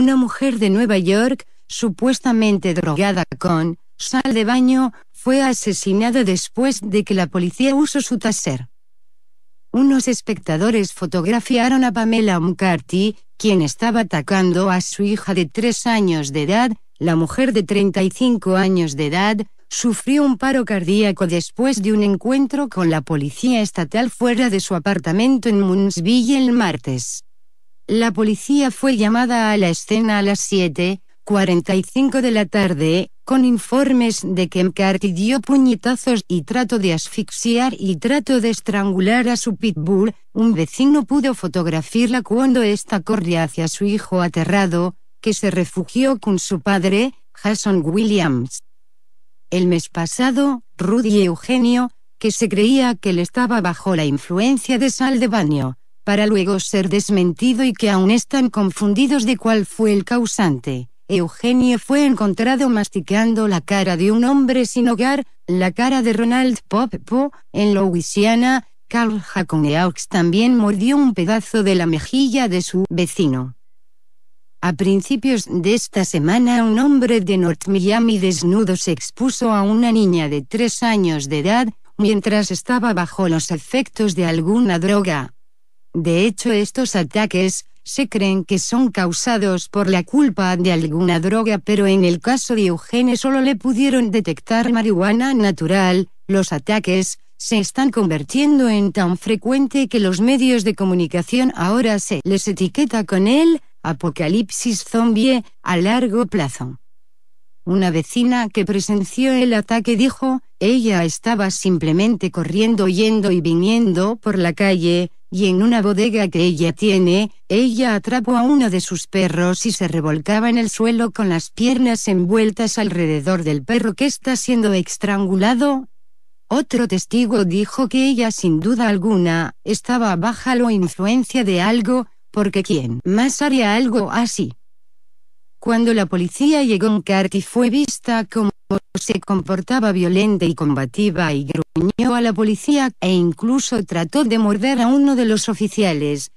una mujer de Nueva York, supuestamente drogada con sal de baño, fue asesinada después de que la policía usó su taser. Unos espectadores fotografiaron a Pamela McCarthy, quien estaba atacando a su hija de tres años de edad, la mujer de 35 años de edad, sufrió un paro cardíaco después de un encuentro con la policía estatal fuera de su apartamento en Moonsville el martes. La policía fue llamada a la escena a las 7.45 de la tarde, con informes de que McCarthy dio puñetazos y trato de asfixiar y trato de estrangular a su pitbull, un vecino pudo fotografiarla cuando ésta corría hacia su hijo aterrado, que se refugió con su padre, Jason Williams. El mes pasado, Rudy Eugenio, que se creía que él estaba bajo la influencia de sal de baño, para luego ser desmentido y que aún están confundidos de cuál fue el causante. Eugenio fue encontrado masticando la cara de un hombre sin hogar, la cara de Ronald Popo, en Louisiana, Carl Jacob también mordió un pedazo de la mejilla de su vecino. A principios de esta semana un hombre de North Miami desnudo se expuso a una niña de tres años de edad, mientras estaba bajo los efectos de alguna droga. De hecho estos ataques, se creen que son causados por la culpa de alguna droga pero en el caso de Eugene solo le pudieron detectar marihuana natural, los ataques, se están convirtiendo en tan frecuente que los medios de comunicación ahora se les etiqueta con el apocalipsis zombie a largo plazo. Una vecina que presenció el ataque dijo, ella estaba simplemente corriendo yendo y viniendo por la calle, y en una bodega que ella tiene, ella atrapó a uno de sus perros y se revolcaba en el suelo con las piernas envueltas alrededor del perro que está siendo estrangulado. Otro testigo dijo que ella sin duda alguna, estaba baja la influencia de algo, porque quién más haría algo así. Cuando la policía llegó en Carty fue vista como se comportaba violenta y combativa y gruñó a la policía e incluso trató de morder a uno de los oficiales.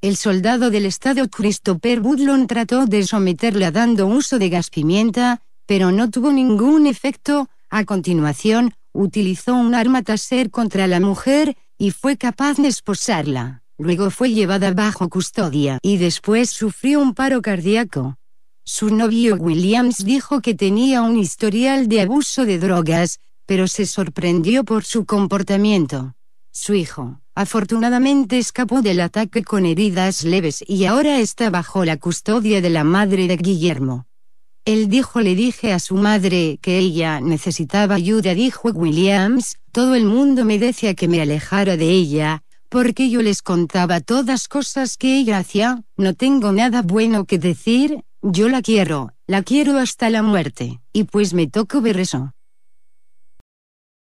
El soldado del estado Christopher Woodlon trató de someterla dando uso de gas pimienta, pero no tuvo ningún efecto, a continuación, utilizó un arma taser contra la mujer, y fue capaz de esposarla. Luego fue llevada bajo custodia y después sufrió un paro cardíaco. Su novio Williams dijo que tenía un historial de abuso de drogas, pero se sorprendió por su comportamiento. Su hijo, afortunadamente escapó del ataque con heridas leves y ahora está bajo la custodia de la madre de Guillermo. Él dijo le dije a su madre que ella necesitaba ayuda dijo Williams, todo el mundo me decía que me alejara de ella, porque yo les contaba todas cosas que ella hacía, no tengo nada bueno que decir, yo la quiero, la quiero hasta la muerte, y pues me toco ver eso.